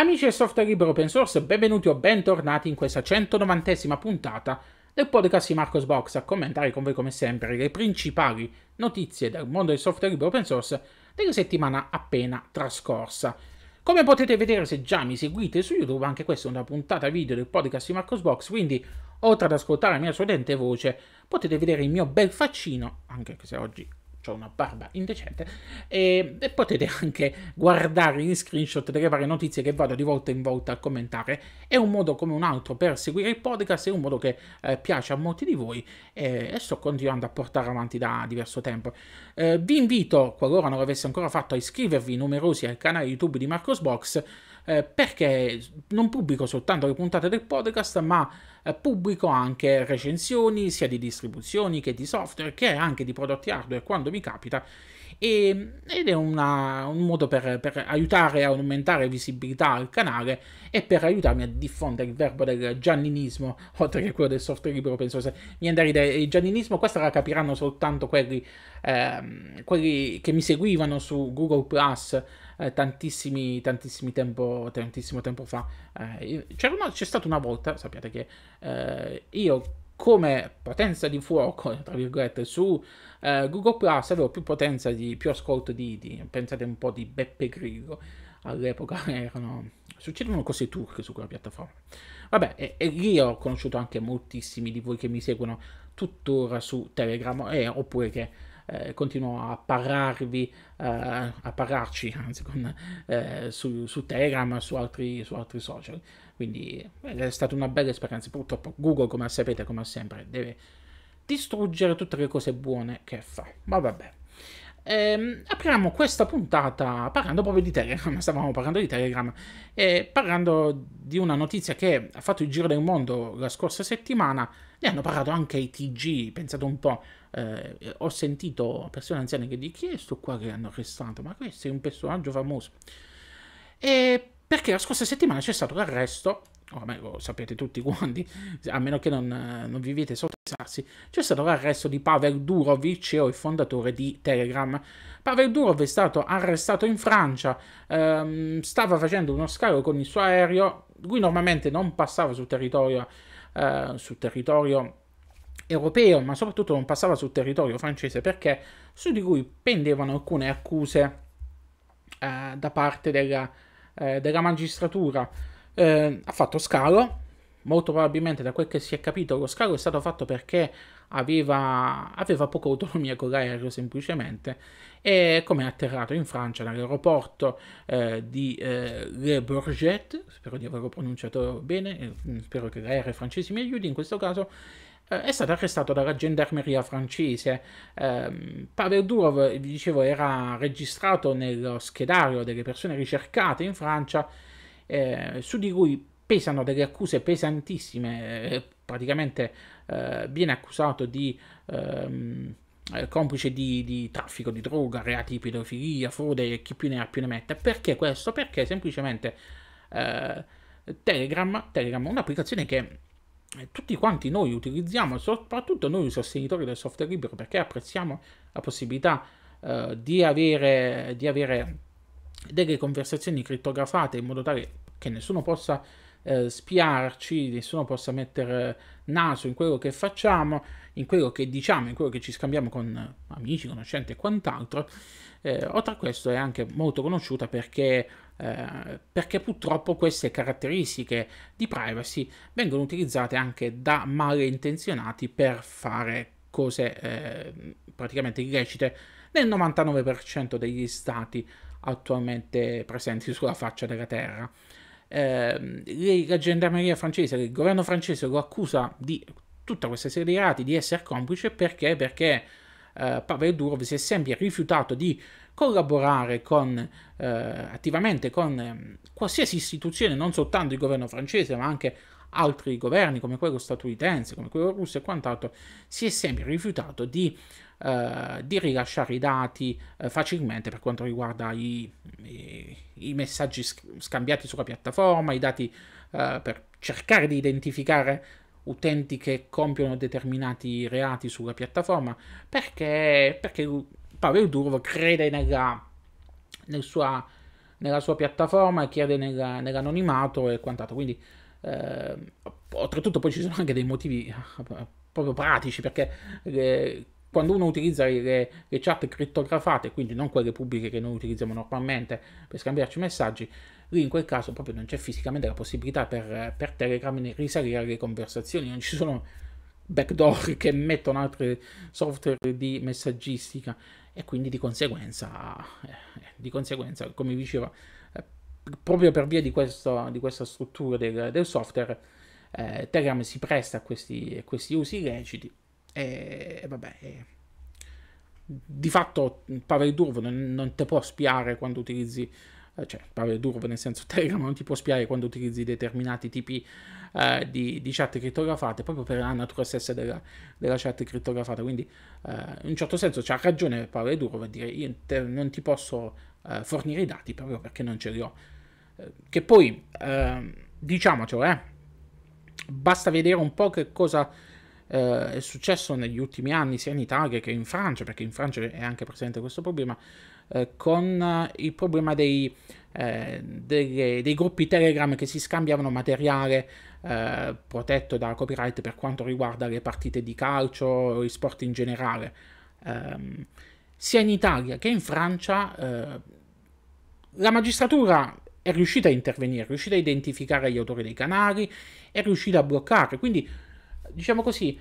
Amici del software libero open source, benvenuti o bentornati in questa 190esima puntata del podcast di Marcos Box a commentare con voi come sempre le principali notizie del mondo del software libero open source della settimana appena trascorsa. Come potete vedere se già mi seguite su YouTube, anche questa è una puntata video del podcast di Marcos Box, quindi oltre ad ascoltare la mia sorridente voce, potete vedere il mio bel faccino, anche se oggi ho cioè una barba indecente, e, e, potete anche guardare in screenshot delle varie notizie che vado di volta in volta a commentare. È un modo come un altro per seguire il podcast, è un modo che eh, piace a molti di voi eh, e sto continuando a portare avanti da diverso tempo. Eh, vi invito, qualora non l'avesse ancora fatto, a iscrivervi numerosi al canale YouTube di Marcosbox eh, perché non pubblico soltanto le puntate del podcast, ma eh, pubblico anche recensioni sia di distribuzioni che di software che anche di prodotti hardware quando mi capita e, ed è una, un modo per, per aiutare a aumentare visibilità al canale e per aiutarmi a diffondere il verbo del gianninismo oltre che quello del software libero penso se mi viene da ridere il gianninismo questo la capiranno soltanto quelli, ehm, quelli che mi seguivano su Google Plus eh, tantissimi, tantissimi tempo, tantissimo tempo fa. Eh, una, c'è stata una volta, sappiate che eh, io come potenza di fuoco, tra virgolette, su eh, Google Plus avevo più potenza di, più ascolto di, di pensate un po' di Beppe Grillo. All'epoca erano, succedono cose turche su quella piattaforma. Vabbè, e, e lì ho conosciuto anche moltissimi di voi che mi seguono tuttora su Telegram eh, oppure che eh, continuo a parlarvi, eh, a parlarci anzi, con, eh, su, su, Telegram e su altri, su altri social. Quindi eh, è stata una bella esperienza. Purtroppo Google, come sapete, come sempre, deve distruggere tutte le cose buone che fa. Ma vabbè. Ehm, apriamo questa puntata parlando proprio di Telegram, stavamo parlando di Telegram e parlando di una notizia che ha fatto il giro del mondo la scorsa settimana, ne hanno parlato anche i TG, pensate un po'. Eh, ho sentito persone anziane che dicono chi è sto qua che hanno arrestato? Ma questo è un personaggio famoso. E perché la scorsa settimana c'è stato l'arresto, ormai oh, lo sapete tutti quanti, a meno che non, non sotto i sassi, c'è stato l'arresto di Pavel Durov, il CEO e fondatore di Telegram. Pavel Durov è stato arrestato in Francia, ehm, stava facendo uno scalo con il suo aereo, lui normalmente non passava sul territorio eh, sul territorio europeo, ma soprattutto non passava sul territorio francese perché su di lui pendevano alcune accuse eh, da parte della, eh, della magistratura. Eh, ha fatto scalo, molto probabilmente da quel che si è capito lo scalo è stato fatto perché aveva, aveva poca autonomia con l'aereo semplicemente e come è atterrato in Francia dall'aeroporto eh, di eh, Le Bourget, spero di averlo pronunciato bene, eh, mm, spero che l'aereo francese mi aiuti in questo caso, eh, è stato arrestato dalla gendarmeria francese. Eh, Pavel Durov, vi dicevo, era registrato nello schedario delle persone ricercate in Francia, eh, su di cui pesano delle accuse pesantissime, eh, praticamente eh, viene accusato di ehm, eh, complice di, di, traffico di droga, reati di pedofilia, frode e chi più ne ha più ne mette. Perché questo? Perché semplicemente eh, Telegram, Telegram è un'applicazione che eh, tutti quanti noi utilizziamo, soprattutto noi sostenitori del software libero, perché apprezziamo la possibilità eh, di, avere, di avere delle conversazioni crittografate in modo tale che nessuno possa eh, spiarci, nessuno possa mettere naso in quello che facciamo, in quello che diciamo, in quello che ci scambiamo con amici, conoscenti e quant'altro. Eh, oltre a questo è anche molto conosciuta perché, eh, perché, purtroppo queste caratteristiche di privacy vengono utilizzate anche da malintenzionati per fare cose eh, praticamente illecite nel 99% degli stati attualmente presenti sulla faccia della terra eh, la gendarmeria francese, il governo francese lo accusa di tutta questa serie di reati, di essere complice perché, perché eh, Pavel Durov si è sempre rifiutato di collaborare con, eh, attivamente con ehm, qualsiasi istituzione, non soltanto il governo francese, ma anche altri governi come quello statunitense, come quello russo e quant'altro, si è sempre rifiutato di eh, di rilasciare i dati eh, facilmente per quanto riguarda i, i, i, messaggi scambiati sulla piattaforma, i dati eh, per cercare di identificare utenti che compiono determinati reati sulla piattaforma, perché, perché Pavel Durov crede nella, nel sua, nella, sua, piattaforma e crede nella, nell'anonimato e quant'altro. Quindi, eh, oltretutto, poi ci sono anche dei motivi eh, proprio pratici perché le, quando uno utilizza le, le, chat crittografate, quindi non quelle pubbliche che noi utilizziamo normalmente per scambiarci messaggi, lì in quel caso proprio non c'è fisicamente la possibilità per, per Telegram di risalire alle conversazioni, non ci sono backdoor che mettono altri software di messaggistica e quindi di conseguenza, eh, eh, di conseguenza come diceva, eh, proprio per via di, questo, di questa struttura del, del software, eh, Telegram si presta a questi, a questi usi illeciti e, e vabbè. E, di fatto Pavel Durov non, non te può spiare quando utilizzi eh, cioè Pavel Durov nel senso Telegram non ti può spiare quando utilizzi determinati tipi eh, di, di, chat crittografate proprio per la natura stessa della, della chat crittografata quindi eh, in un certo senso c'ha ragione Pavel Durov a dire io te, non ti posso eh, fornire i dati proprio perché non ce li ho eh, che poi ehm, diciamocelo eh, basta vedere un po' che cosa eh, è successo negli ultimi anni sia in Italia che in Francia, perché in Francia è anche presente questo problema, eh, con eh, il problema dei, eh, delle, dei, gruppi Telegram che si scambiavano materiale eh, protetto da copyright per quanto riguarda le partite di calcio, gli sport in generale. Ehm, sia in Italia che in Francia eh, la magistratura è riuscita a intervenire, è riuscita a identificare gli autori dei canali, è riuscita a bloccare, quindi diciamo così,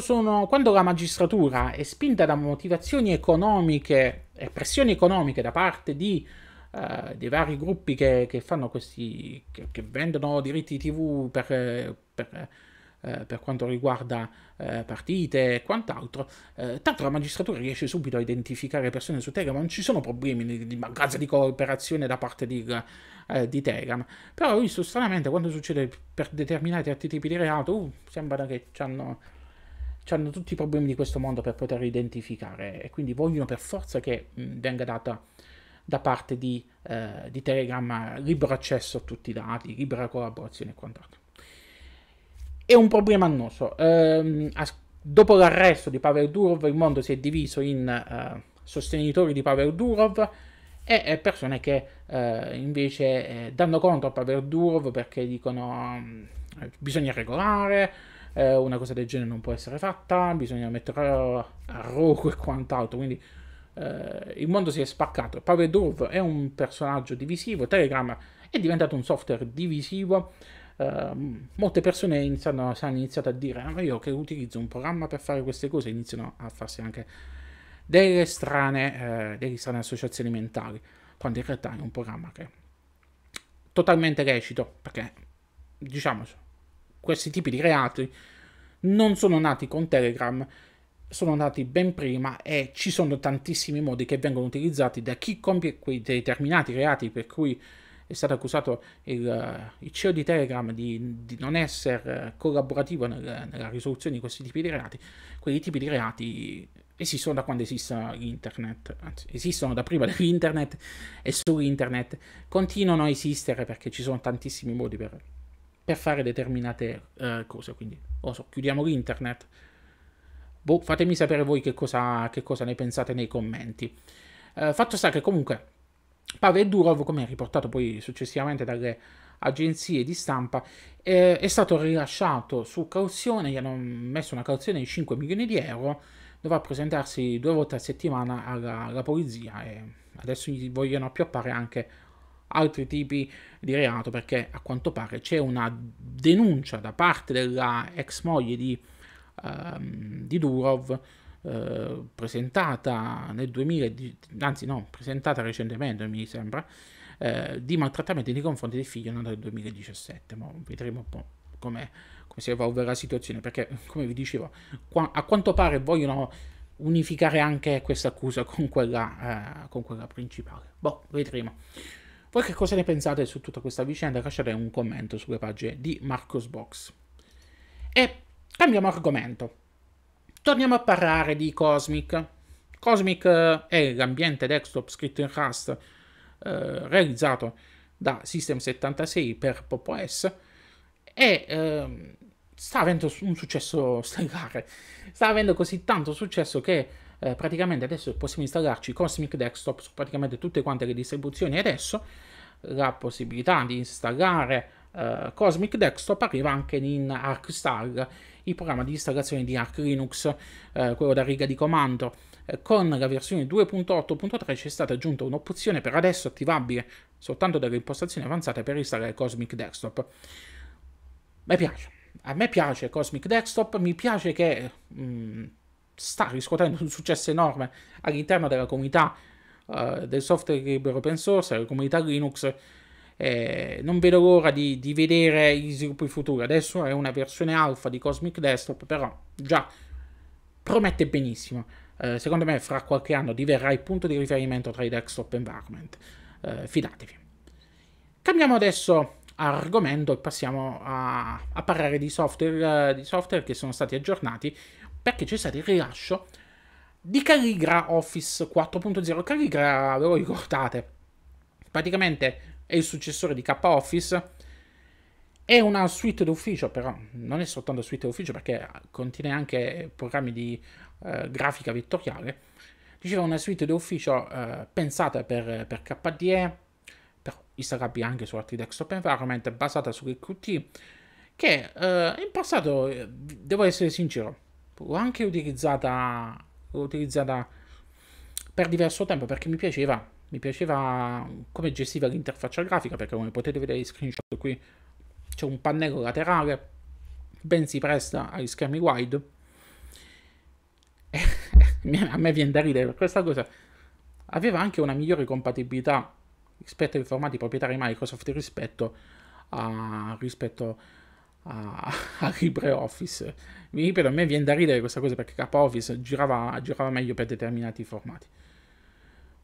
sono, quando la magistratura è spinta da motivazioni economiche e pressioni economiche da parte di, uh, dei vari gruppi che, che fanno questi, che, che, vendono diritti TV per, per eh, per quanto riguarda eh, partite e quant'altro. Eh, tanto la magistratura riesce subito a identificare persone su Telegram, non ci sono problemi di, di mancanza di cooperazione da parte di, eh, di Telegram. Però ho visto stranamente quando succede per determinati altri tipi di reato, uh, sembra che ci hanno hanno tutti i problemi di questo mondo per poter identificare e quindi vogliono per forza che mh, venga data da parte di, eh, di Telegram libero accesso a tutti i dati, libera collaborazione e quant'altro è un problema annoso. Eh, dopo l'arresto di Pavel Durov, il mondo si è diviso in eh, sostenitori di Pavel Durov e persone che eh, invece eh, danno contro a Pavel Durov perché dicono mm, eh, bisogna regolare, eh, una cosa del genere non può essere fatta, bisogna mettere a rogo e quant'altro. Quindi eh, il mondo si è spaccato. Pavel Durov è un personaggio divisivo, Telegram è diventato un software divisivo Uh, molte persone iniziano, hanno iniziato a dire, ah, io che utilizzo un programma per fare queste cose, iniziano a farsi anche delle strane, eh, delle strane associazioni mentali, quando in realtà è un programma che è totalmente lecito, perché diciamo questi tipi di reati non sono nati con Telegram, sono nati ben prima e ci sono tantissimi modi che vengono utilizzati da chi compie quei determinati reati per cui è stato accusato il, eh, il CEO di Telegram di, di non essere eh, collaborativo nel, nella risoluzione di questi tipi di reati, quei tipi di reati esistono da quando esiste l'internet, anzi esistono da prima dell'internet e su internet continuano a esistere perché ci sono tantissimi modi per, per fare determinate uh, cose, quindi so, chiudiamo l'internet. Boh, fatemi sapere voi che cosa, che cosa ne pensate nei commenti. Uh, fatto sta che comunque Pare Durov, come riportato poi successivamente dalle agenzie di stampa, eh, è stato rilasciato su cauzione, gli hanno messo una cauzione di 5 milioni di euro, dovrà presentarsi due volte a settimana alla, alla polizia e adesso gli vogliono appioppare anche altri tipi di reato perché a quanto pare c'è una denuncia da parte della ex moglie di, ehm, di Durov eh, presentata nel 2000, anzi no, presentata recentemente mi sembra, eh, di maltrattamenti nei confronti del figlio figli nel 2017, ma vedremo un po' come, come si evolverà la situazione, perché come vi dicevo, qua, a quanto pare vogliono unificare anche questa accusa con quella, eh, con quella principale. Boh, vedremo. Voi che cosa ne pensate su tutta questa vicenda? Lasciate un commento sulle pagine di Marcos Box. E cambiamo argomento torniamo a parlare di Cosmic. Cosmic eh, è l'ambiente desktop scritto in Rust eh, realizzato da System76 per Pop!OS, e eh, sta avendo un successo stellare. Sta avendo così tanto successo che eh, praticamente adesso possiamo installarci Cosmic Desktop su praticamente tutte quante le distribuzioni adesso la possibilità di installare eh, Cosmic Desktop arriva anche in ArcStar, il programma di installazione di Arc Linux, uh, quello da riga di comando. Eh, con la versione 2.8.3 c'è stata aggiunta un'opzione per adesso attivabile soltanto dalle impostazioni avanzate per installare Cosmic Desktop. Mi piace, a me piace Cosmic Desktop, mi piace che mh, mm, sta riscuotendo un successo enorme all'interno della comunità del software libero open source, della comunità Linux eh, non vedo l'ora di, di, vedere gli sviluppi futuri. Adesso è una versione alfa di Cosmic Desktop, però già promette benissimo. Eh, secondo me fra qualche anno diverrà il punto di riferimento tra i desktop environment. Eh, fidatevi. Cambiamo adesso argomento e passiamo a, a parlare di software, eh, di software che sono stati aggiornati perché c'è stato il rilascio di Caligra Office 4.0. Caligra, ve lo ricordate? Praticamente è il successore di K-Office. È una suite d'ufficio, però non è soltanto suite d'ufficio perché contiene anche programmi di eh, grafica vettoriale. Diceva una suite d'ufficio eh, pensata per, per KDE, però installabile anche su altri desktop environment, basata su Qt, che eh, in passato, eh, devo essere sincero, l'ho anche utilizzata, utilizzata per diverso tempo perché mi piaceva mi piaceva come gestiva l'interfaccia grafica perché come potete vedere in screenshot qui c'è un pannello laterale ben si presta agli schermi wide a me viene da ridere per questa cosa aveva anche una migliore compatibilità rispetto ai formati proprietari Microsoft rispetto a, rispetto a, a LibreOffice mi ripeto a me viene da ridere questa cosa perché K-Office girava, girava meglio per determinati formati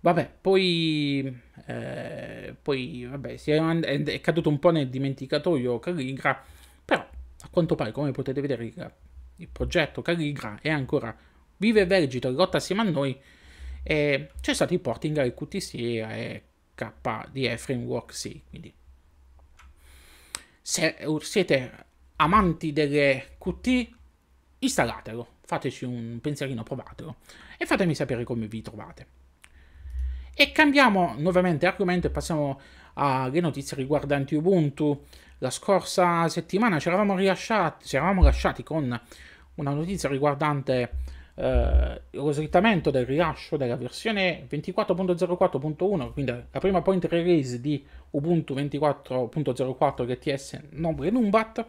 Vabbè, poi, eh, poi vabbè, è, è, è, caduto un po' nel dimenticatoio Caligra, però a quanto pare, come potete vedere, il, il progetto Caligra è ancora vive e vergito, lotta assieme a noi, e c'è stato il porting al QTC e K KDE Framework C, quindi se siete amanti delle QT, installatelo, fateci un pensierino, provatelo e fatemi sapere come vi trovate. E cambiamo nuovamente argomento e passiamo alle notizie riguardanti Ubuntu. La scorsa settimana ci eravamo, rilasciati, ci eravamo lasciati con una notizia riguardante eh, lo slittamento del rilascio della versione 24.04.1, quindi la prima point release di Ubuntu 24.04 LTS Nobre Numbat,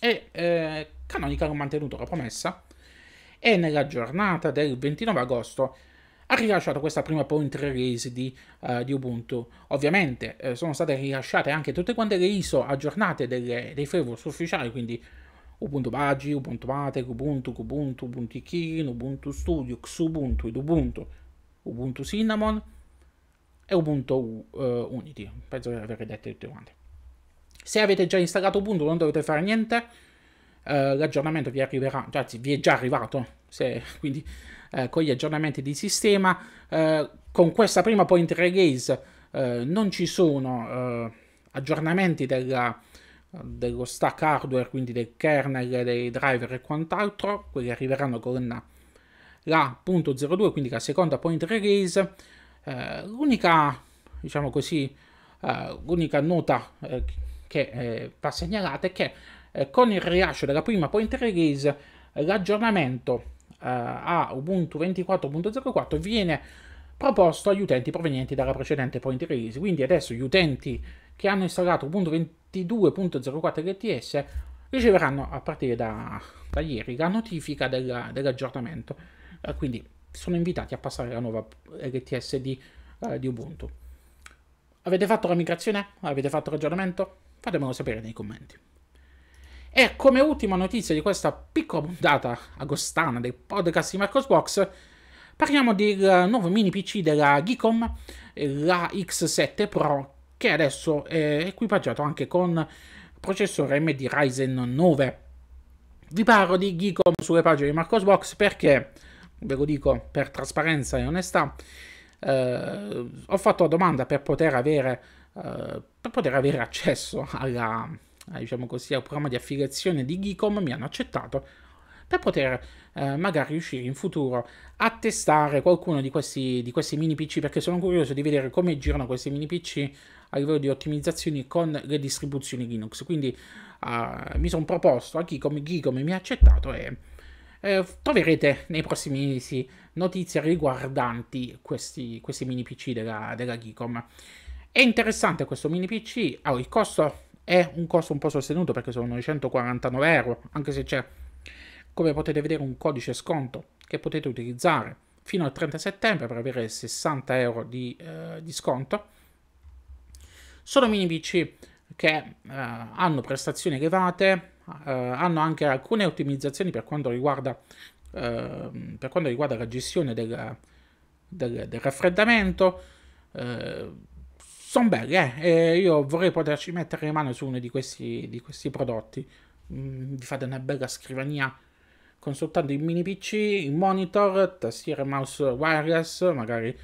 e eh, Canonical ha mantenuto la promessa e nella giornata del 29 agosto ha rilasciato questa prima point release di, uh, di Ubuntu. Ovviamente eh, sono state rilasciate anche tutte quante le ISO aggiornate delle, dei framework ufficiali, quindi Ubuntu Bagi, Ubuntu Mate, Ubuntu, Ubuntu, Ubuntu Kirin, Ubuntu Studio, Xubuntu, Ubuntu, Ubuntu Cinnamon e Ubuntu uh, Unity. Penso di aver detto tutte quante. Se avete già installato Ubuntu non dovete fare niente, uh, l'aggiornamento vi arriverà, anzi vi è già arrivato, se, quindi eh, con gli aggiornamenti di sistema. Eh, con questa prima point release eh, non ci sono eh, aggiornamenti della, dello stack hardware, quindi del kernel, dei driver e quant'altro, quelli arriveranno con la .02, quindi la seconda point release. Eh, l'unica, diciamo così, l'unica nota che va segnalata è che con il rilascio della prima point release l'aggiornamento eh, a Ubuntu 24.04 viene proposto agli utenti provenienti dalla precedente point release. Quindi adesso gli utenti che hanno installato Ubuntu 22.04 LTS riceveranno a partire da, da ieri la notifica della, dell'aggiornamento. Eh, quindi sono invitati a passare alla nuova LTS di, eh, di, Ubuntu. Avete fatto la migrazione? Avete fatto l'aggiornamento? Fatemelo sapere nei commenti. E come ultima notizia di questa piccola puntata agostana del podcast di Marcosbox, parliamo del eh, nuovo mini PC della Gicom, la X7 Pro, che adesso è equipaggiato anche con processore MD Ryzen 9. Vi parlo di Gicom sulle pagine di Marcosbox perché, ve lo dico per trasparenza e onestà, eh, ho fatto la domanda per poter avere, eh, per poter avere accesso alla Ah, diciamo così, al programma di affiliazione di Gicom mi hanno accettato per poter eh, magari riuscire in futuro a testare qualcuno di questi, di questi, mini PC perché sono curioso di vedere come girano questi mini PC a livello di ottimizzazioni con le distribuzioni Linux quindi eh, mi sono proposto a Gicom, Gicom mi ha accettato e eh, troverete nei prossimi mesi notizie riguardanti questi, questi mini PC della, della Gicom è interessante questo mini PC, allora, il costo è un costo un po' sostenuto perché sono 949 euro, anche se c'è, come potete vedere, un codice sconto che potete utilizzare fino al 30 settembre per avere 60 euro di, eh, di sconto. Sono mini PC che eh, hanno prestazioni elevate, eh, hanno anche alcune ottimizzazioni per quanto riguarda, ehm, per quanto riguarda la gestione del, del, del raffreddamento. Eh, sono belle, eh? io vorrei poterci mettere mano su uno di questi, di questi prodotti. Mm, vi fate una bella scrivania con soltanto il mini PC, il monitor, tastiera mouse wireless, magari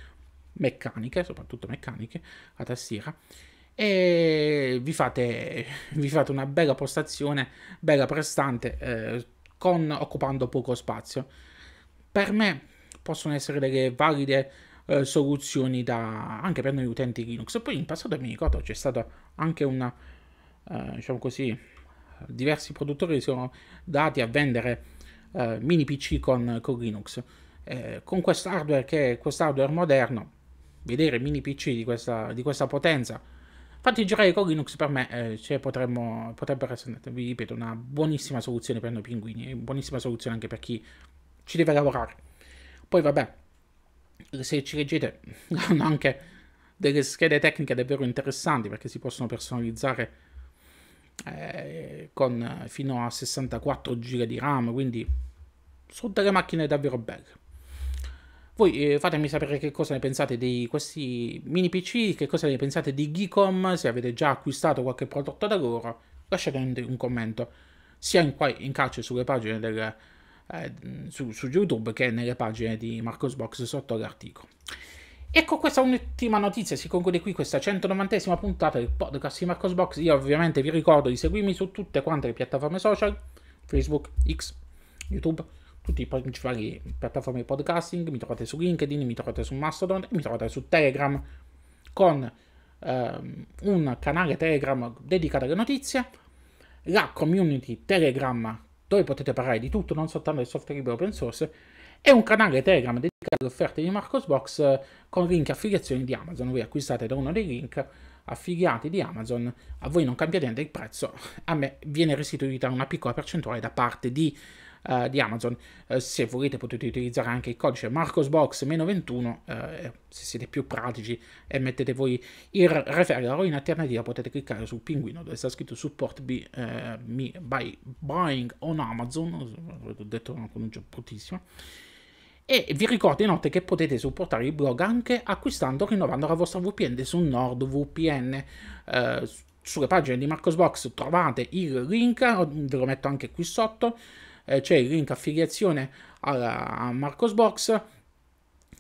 meccaniche, soprattutto meccaniche, la tastiera. E vi fate, vi fate una bella postazione, bella prestante, eh, con, occupando poco spazio. Per me possono essere delle valide eh, soluzioni da, anche per noi utenti Linux. poi in passato mi ricordo c'è stato anche una, eh, diciamo così, diversi produttori si sono dati a vendere eh, mini PC con, con Linux. Eh, con quest'hardware che è quest'hardware moderno, vedere mini PC di questa, di questa potenza, Infatti girare con Linux per me eh, cioè potremmo, potrebbero essere, vi ripeto, una buonissima soluzione per noi pinguini, buonissima soluzione anche per chi ci deve lavorare. Poi vabbè, se ci leggete hanno anche delle schede tecniche davvero interessanti perché si possono personalizzare eh, con fino a 64 giga di RAM, quindi sono delle macchine davvero belle. Voi eh, fatemi sapere che cosa ne pensate di questi mini PC, che cosa ne pensate di Geekom, se avete già acquistato qualche prodotto da loro, lasciate un, commento sia in, qua, in calcio sulle pagine del, eh, su, su, YouTube che nelle pagine di Marcosbox sotto l'articolo. E con questa ultima notizia si conclude qui questa 190esima puntata del podcast di Marcosbox. Io ovviamente vi ricordo di seguirmi su tutte quante le piattaforme social, Facebook, X, YouTube, tutti i principali piattaforme di podcasting, mi trovate su LinkedIn, mi trovate su Mastodon, mi trovate su Telegram con ehm, un canale Telegram dedicato alle notizie, la community Telegram dove potete parlare di tutto, non soltanto del software libero open source, e un canale Telegram dedicato alle offerte di Marcosbox eh, con link e affiliazioni di Amazon. Voi acquistate da uno dei link affiliati di Amazon, a voi non cambia niente il prezzo, a me viene restituita una piccola percentuale da parte di uh, di Amazon. Uh, se volete potete utilizzare anche il codice MarcosBox-21 uh, se siete più pratici e mettete voi il referral o in alternativa potete cliccare sul pinguino dove sta scritto support B, me by buying on Amazon, ho detto una pronuncia bruttissima. E vi ricordo inoltre che potete supportare il blog anche acquistando o rinnovando la vostra VPN su NordVPN. Eh, sulle pagine di Marcosbox trovate il link, ve lo metto anche qui sotto eh, c'è il link affiliazione alla, a Marcos Box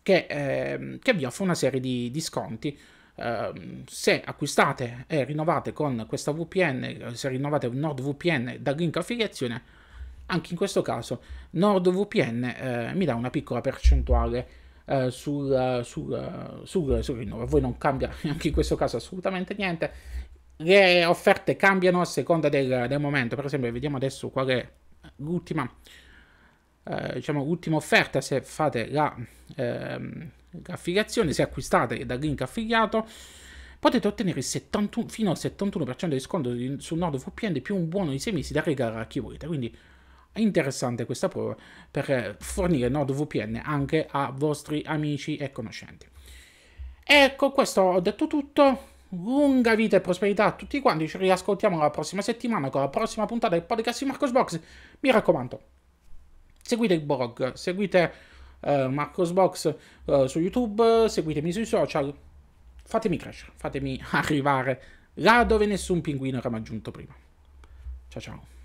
che, eh, che, vi offre una serie di, di sconti. Eh, se acquistate e rinnovate con questa VPN, eh, se rinnovate NordVPN da link affiliazione, anche in questo caso NordVPN eh, mi dà una piccola percentuale eh, sul, sul, sul, sul rinnovo. voi non cambia anche in questo caso assolutamente niente. Le offerte cambiano a seconda del, del momento. Per esempio, vediamo adesso qual è l'ultima eh, diciamo, l'ultima offerta se fate la ehm, affiliazione, se acquistate dal link affiliato, potete ottenere 71, fino al 71% di sconto di, sul NordVPN più un buono di 6 mesi da regalare a chi volete. Quindi è interessante questa prova per fornire NordVPN anche a vostri amici e conoscenti. Ecco, questo ho detto tutto lunga vita e prosperità a tutti quanti. Ci riascoltiamo la prossima settimana con la prossima puntata del podcast di Marcosbox. Mi raccomando, seguite il blog, seguite uh, eh, Marcosbox uh, eh, su YouTube, seguitemi sui social. Fatemi crescere, fatemi arrivare là dove nessun pinguino era mai giunto prima. Ciao ciao.